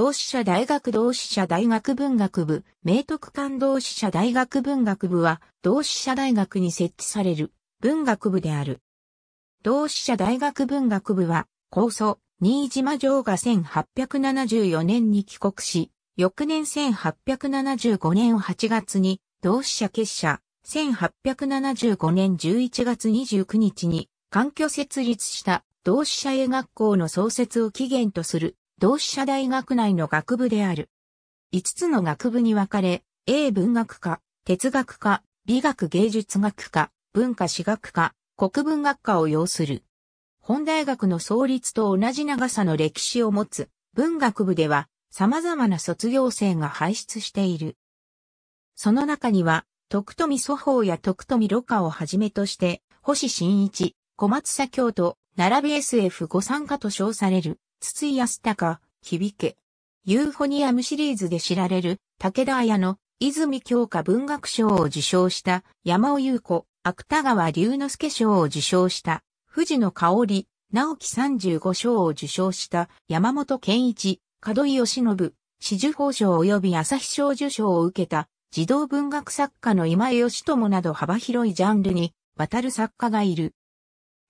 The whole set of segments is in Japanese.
同志社大学同志社大学文学部、明徳館同志社大学文学部は、同志社大学に設置される文学部である。同志社大学文学部は、構想、新島城が1874年に帰国し、翌年1875年8月に、同志社結社、1875年11月29日に、環境設立した同志社英学校の創設を起源とする同志社大学内の学部である。5つの学部に分かれ、英文学科、哲学科、美学芸術学科、文化史学科、国文学科を要する。本大学の創立と同じ長さの歴史を持つ文学部では様々な卒業生が輩出している。その中には、徳富祖法や徳富ろ過をはじめとして、星新一、小松左京と、並び SF 御参加と称される、筒井康隆、響け。ユーフォニアムシリーズで知られる、武田綾の、泉教花文学賞を受賞した、山尾優子、芥川龍之介賞を受賞した、藤野香織、直木十五賞を受賞した、山本健一、門井義信、四十法賞及び朝日賞受賞を受けた、児童文学作家の今井義友など幅広いジャンルに、渡る作家がいる。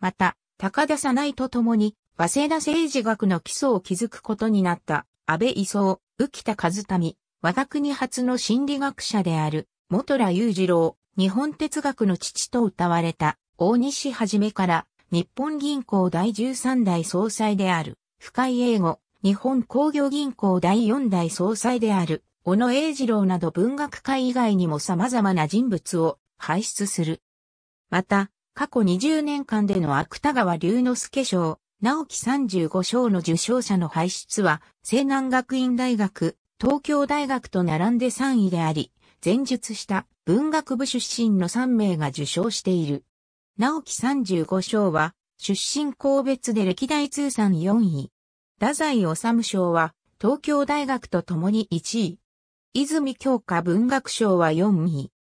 また、高田さないと共に、早稲田政治学の基礎を築くことになった安倍伊夫、浮田和民、和田国初の心理学者である、元良雄二郎、日本哲学の父と謳われた、大西はじめから、日本銀行第13代総裁である、深井英語、日本工業銀行第4代総裁である、小野英二郎など文学界以外にも様々な人物を輩出する。また、過去20年間での芥川龍之介賞、直樹35賞の受賞者の輩出は、西南学院大学、東京大学と並んで3位であり、前述した文学部出身の3名が受賞している。直樹35賞は、出身校別で歴代通算4位。太宰治賞は、東京大学と共に1位。泉教科文学賞は4位。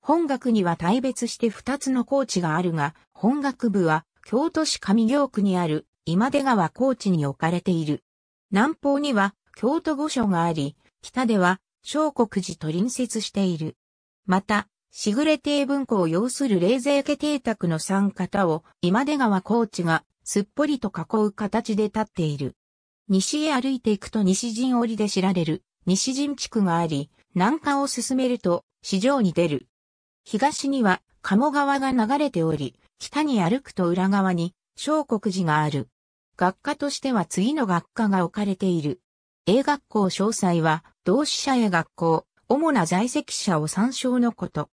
本学には大別して2つのコーチがあるが、本学部は京都市上京区にある今出川高地に置かれている。南方には京都御所があり、北では小国寺と隣接している。また、しぐれ帝文庫を要する冷泉家邸宅の三方を今出川高地がすっぽりと囲う形で立っている。西へ歩いていくと西陣織で知られる西陣地区があり、南下を進めると市場に出る。東には鴨川が流れており、北に歩くと裏側に小国寺がある。学科としては次の学科が置かれている。A 学校詳細は、同志社 A 学校、主な在籍者を参照のこと。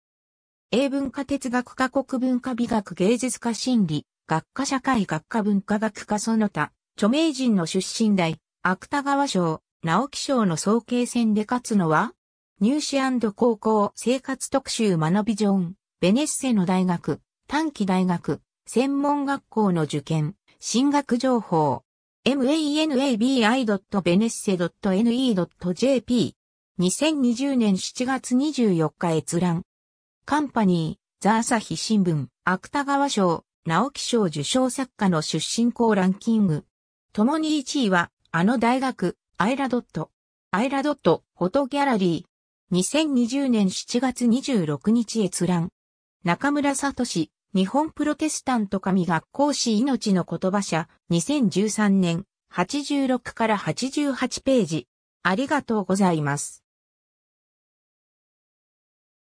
英文化哲学科国文化美学芸術科心理、学科社会学科文化学科その他、著名人の出身大、芥川賞、直木賞の総計戦で勝つのは、入試高校生活特集学びジョン、ベネッセの大学、短期大学、専門学校の受験、進学情報。manabi.benesse.ne.jp 2020年7月24日閲覧。カンパニー、ザ朝日新聞、芥川賞、直木賞受賞作家の出身校ランキング。共に1位は、あの大学、アイラドット。アイラドット、フォトギャラリー。2020年7月26日閲覧。中村聡、日本プロテスタント神学校史命の言葉社、2013年、86から88ページ。ありがとうございます。